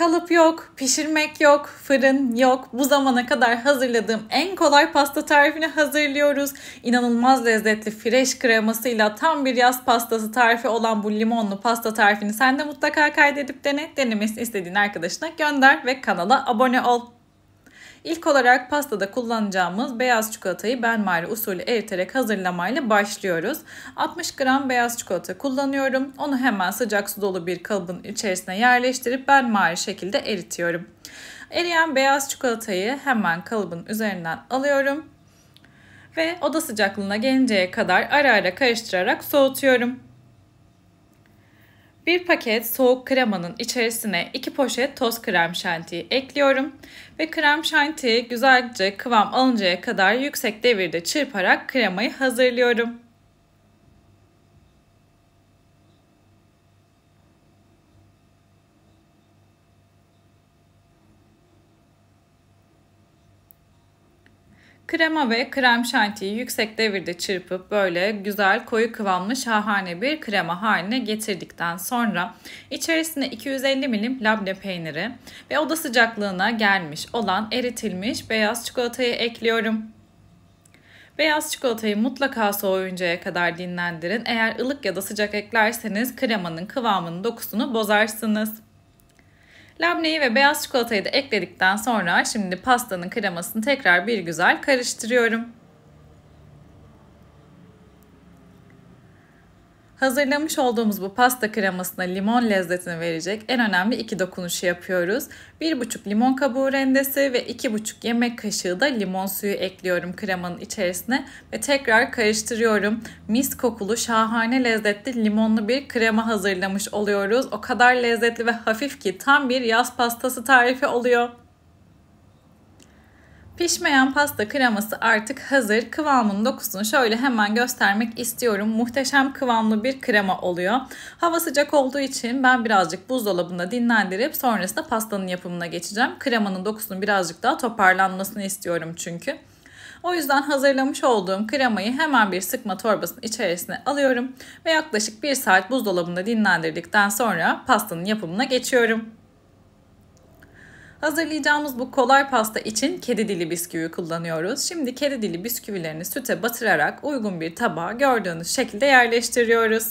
kalıp yok, pişirmek yok, fırın yok. Bu zamana kadar hazırladığım en kolay pasta tarifini hazırlıyoruz. İnanılmaz lezzetli fresh kremasıyla tam bir yaz pastası tarifi olan bu limonlu pasta tarifini sen de mutlaka kaydedip dene. Denemesini istediğin arkadaşına gönder ve kanala abone ol. İlk olarak pastada kullanacağımız beyaz çikolatayı benmari usulü eriterek hazırlamayla başlıyoruz. 60 gram beyaz çikolata kullanıyorum. Onu hemen sıcak su dolu bir kalıbın içerisine yerleştirip benmari şekilde eritiyorum. Eriyen beyaz çikolatayı hemen kalıbın üzerinden alıyorum ve oda sıcaklığına gelinceye kadar ara ara karıştırarak soğutuyorum. 1 paket soğuk kremanın içerisine 2 poşet toz krem şantiyi ekliyorum ve krem şantiyi güzelce kıvam alıncaya kadar yüksek devirde çırparak kremayı hazırlıyorum. Krema ve krem şantiyi yüksek devirde çırpıp böyle güzel koyu kıvamlı şahane bir krema haline getirdikten sonra içerisine 250 milim labne peyniri ve oda sıcaklığına gelmiş olan eritilmiş beyaz çikolatayı ekliyorum. Beyaz çikolatayı mutlaka soğuyuncaya kadar dinlendirin. Eğer ılık ya da sıcak eklerseniz kremanın kıvamının dokusunu bozarsınız. Labneyi ve beyaz çikolatayı da ekledikten sonra şimdi pastanın kremasını tekrar bir güzel karıştırıyorum. Hazırlamış olduğumuz bu pasta kremasına limon lezzetini verecek en önemli iki dokunuşu yapıyoruz. 1,5 limon kabuğu rendesi ve 2,5 yemek kaşığı da limon suyu ekliyorum kremanın içerisine ve tekrar karıştırıyorum. Mis kokulu şahane lezzetli limonlu bir krema hazırlamış oluyoruz. O kadar lezzetli ve hafif ki tam bir yaz pastası tarifi oluyor. Pişmeyen pasta kreması artık hazır. Kıvamının dokusunu şöyle hemen göstermek istiyorum. Muhteşem kıvamlı bir krema oluyor. Hava sıcak olduğu için ben birazcık buzdolabında dinlendirip sonrasında pastanın yapımına geçeceğim. Kremanın dokusunun birazcık daha toparlanmasını istiyorum çünkü. O yüzden hazırlamış olduğum kremayı hemen bir sıkma torbasının içerisine alıyorum ve yaklaşık 1 saat buzdolabında dinlendirdikten sonra pastanın yapımına geçiyorum. Hazırlayacağımız bu kolay pasta için kedi dili bisküvi kullanıyoruz. Şimdi kedi dili bisküvilerini süte batırarak uygun bir tabağa gördüğünüz şekilde yerleştiriyoruz.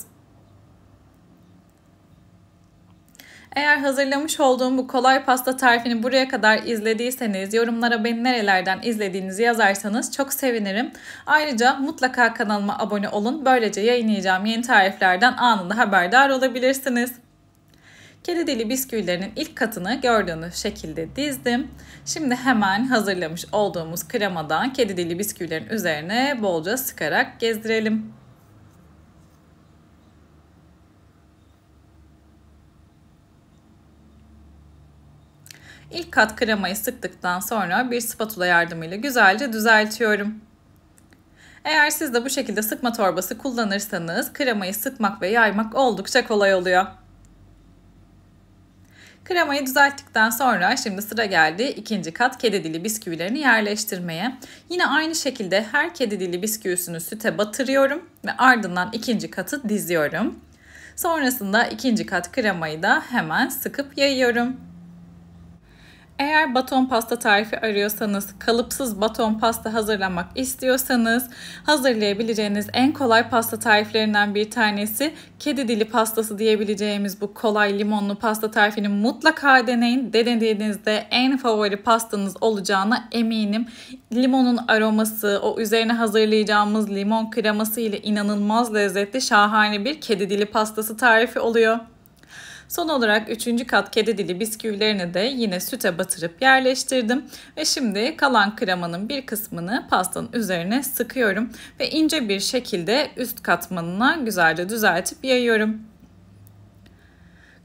Eğer hazırlamış olduğum bu kolay pasta tarifini buraya kadar izlediyseniz, yorumlara beni nerelerden izlediğinizi yazarsanız çok sevinirim. Ayrıca mutlaka kanalıma abone olun. Böylece yayınlayacağım yeni tariflerden anında haberdar olabilirsiniz. Keredeli bisküvilerinin ilk katını gördüğünüz şekilde dizdim. Şimdi hemen hazırlamış olduğumuz kremadan keredeli bisküvilerin üzerine bolca sıkarak gezdirelim. İlk kat kremayı sıktıktan sonra bir spatula yardımıyla güzelce düzeltiyorum. Eğer siz de bu şekilde sıkma torbası kullanırsanız kremayı sıkmak ve yaymak oldukça kolay oluyor. Kremayı düzelttikten sonra şimdi sıra geldi ikinci kat kedi dili bisküvilerini yerleştirmeye. Yine aynı şekilde her kedi dili bisküvisini süte batırıyorum ve ardından ikinci katı diziyorum. Sonrasında ikinci kat kremayı da hemen sıkıp yayıyorum. Eğer baton pasta tarifi arıyorsanız, kalıpsız baton pasta hazırlamak istiyorsanız hazırlayabileceğiniz en kolay pasta tariflerinden bir tanesi kedi dili pastası diyebileceğimiz bu kolay limonlu pasta tarifini mutlaka deneyin. Denediğinizde en favori pastanız olacağına eminim. Limonun aroması, o üzerine hazırlayacağımız limon kreması ile inanılmaz lezzetli şahane bir kedi dili pastası tarifi oluyor. Son olarak 3. kat kedi dili bisküvilerini de yine süte batırıp yerleştirdim. Ve şimdi kalan kremanın bir kısmını pastanın üzerine sıkıyorum ve ince bir şekilde üst katmanına güzelce düzeltip yayıyorum.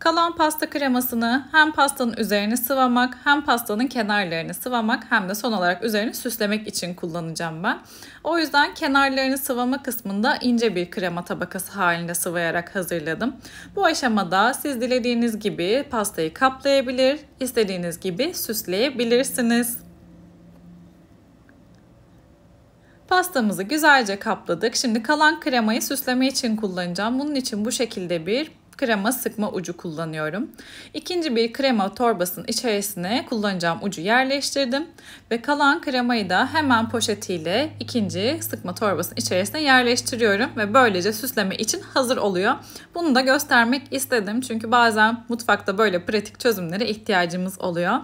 Kalan pasta kremasını hem pastanın üzerine sıvamak hem pastanın kenarlarını sıvamak hem de son olarak üzerini süslemek için kullanacağım ben. O yüzden kenarlarını sıvama kısmında ince bir krema tabakası halinde sıvayarak hazırladım. Bu aşamada siz dilediğiniz gibi pastayı kaplayabilir, istediğiniz gibi süsleyebilirsiniz. Pastamızı güzelce kapladık. Şimdi kalan kremayı süsleme için kullanacağım. Bunun için bu şekilde bir krema sıkma ucu kullanıyorum. İkinci bir krema torbasının içerisine kullanacağım ucu yerleştirdim ve kalan kremayı da hemen poşetiyle ikinci sıkma torbasının içerisine yerleştiriyorum ve böylece süsleme için hazır oluyor. Bunu da göstermek istedim çünkü bazen mutfakta böyle pratik çözümlere ihtiyacımız oluyor.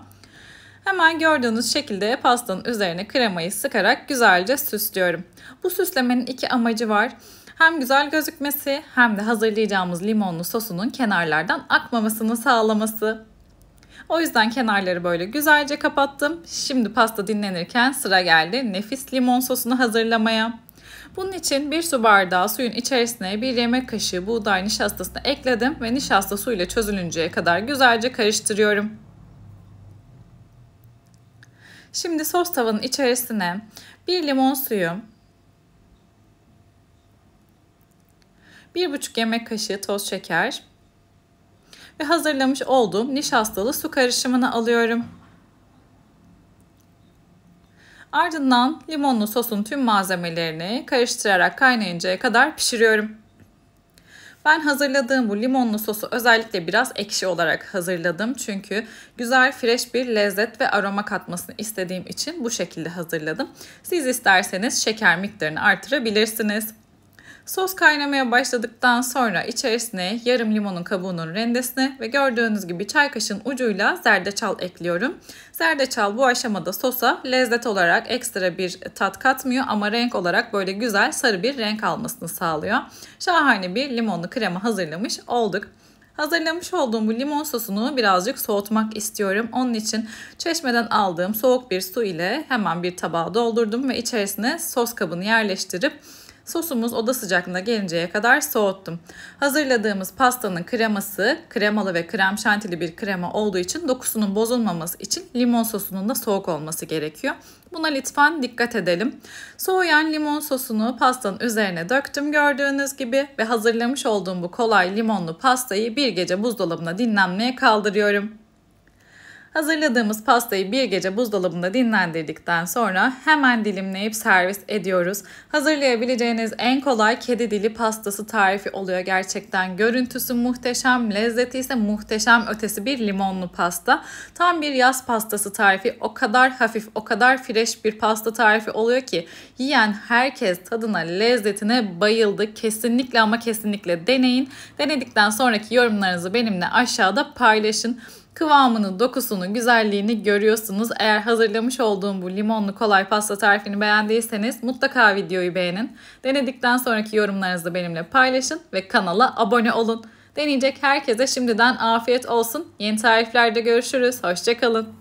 Hemen gördüğünüz şekilde pastanın üzerine kremayı sıkarak güzelce süslüyorum. Bu süslemenin iki amacı var. Hem güzel gözükmesi hem de hazırlayacağımız limonlu sosunun kenarlardan akmamasını sağlaması. O yüzden kenarları böyle güzelce kapattım. Şimdi pasta dinlenirken sıra geldi nefis limon sosunu hazırlamaya. Bunun için bir su bardağı suyun içerisine bir yemek kaşığı buğday nişastasını ekledim ve nişasta suyla çözülünceye kadar güzelce karıştırıyorum. Şimdi sos tavanın içerisine bir limon suyu, 1,5 yemek kaşığı toz şeker ve hazırlamış olduğum nişastalı su karışımını alıyorum. Ardından limonlu sosun tüm malzemelerini karıştırarak kaynayıncaya kadar pişiriyorum. Ben hazırladığım bu limonlu sosu özellikle biraz ekşi olarak hazırladım. Çünkü güzel, fresh bir lezzet ve aroma katmasını istediğim için bu şekilde hazırladım. Siz isterseniz şeker miktarını artırabilirsiniz. Sos kaynamaya başladıktan sonra içerisine yarım limonun kabuğunun rendesini ve gördüğünüz gibi çay kaşığın ucuyla zerdeçal ekliyorum. Zerdeçal bu aşamada sosa lezzet olarak ekstra bir tat katmıyor ama renk olarak böyle güzel sarı bir renk almasını sağlıyor. Şahane bir limonlu krema hazırlamış olduk. Hazırlamış olduğum bu limon sosunu birazcık soğutmak istiyorum. Onun için çeşmeden aldığım soğuk bir su ile hemen bir tabağa doldurdum ve içerisine sos kabını yerleştirip Sosumuz oda sıcaklığına gelinceye kadar soğuttum. Hazırladığımız pastanın kreması kremalı ve krem şantili bir krema olduğu için dokusunun bozulmaması için limon sosunun da soğuk olması gerekiyor. Buna lütfen dikkat edelim. Soğuyan limon sosunu pastanın üzerine döktüm gördüğünüz gibi ve hazırlamış olduğum bu kolay limonlu pastayı bir gece buzdolabına dinlenmeye kaldırıyorum. Hazırladığımız pastayı bir gece buzdolabında dinlendirdikten sonra hemen dilimleyip servis ediyoruz. Hazırlayabileceğiniz en kolay kedi dili pastası tarifi oluyor gerçekten. Görüntüsü muhteşem, lezzeti ise muhteşem ötesi bir limonlu pasta. Tam bir yaz pastası tarifi. O kadar hafif, o kadar fresh bir pasta tarifi oluyor ki yiyen herkes tadına, lezzetine bayıldı. Kesinlikle ama kesinlikle deneyin. Denedikten sonraki yorumlarınızı benimle aşağıda paylaşın. Kıvamını, dokusunu, güzelliğini görüyorsunuz. Eğer hazırlamış olduğum bu limonlu kolay pasta tarifini beğendiyseniz mutlaka videoyu beğenin. Denedikten sonraki yorumlarınızı benimle paylaşın ve kanala abone olun. Deneyecek herkese şimdiden afiyet olsun. Yeni tariflerde görüşürüz. Hoşçakalın.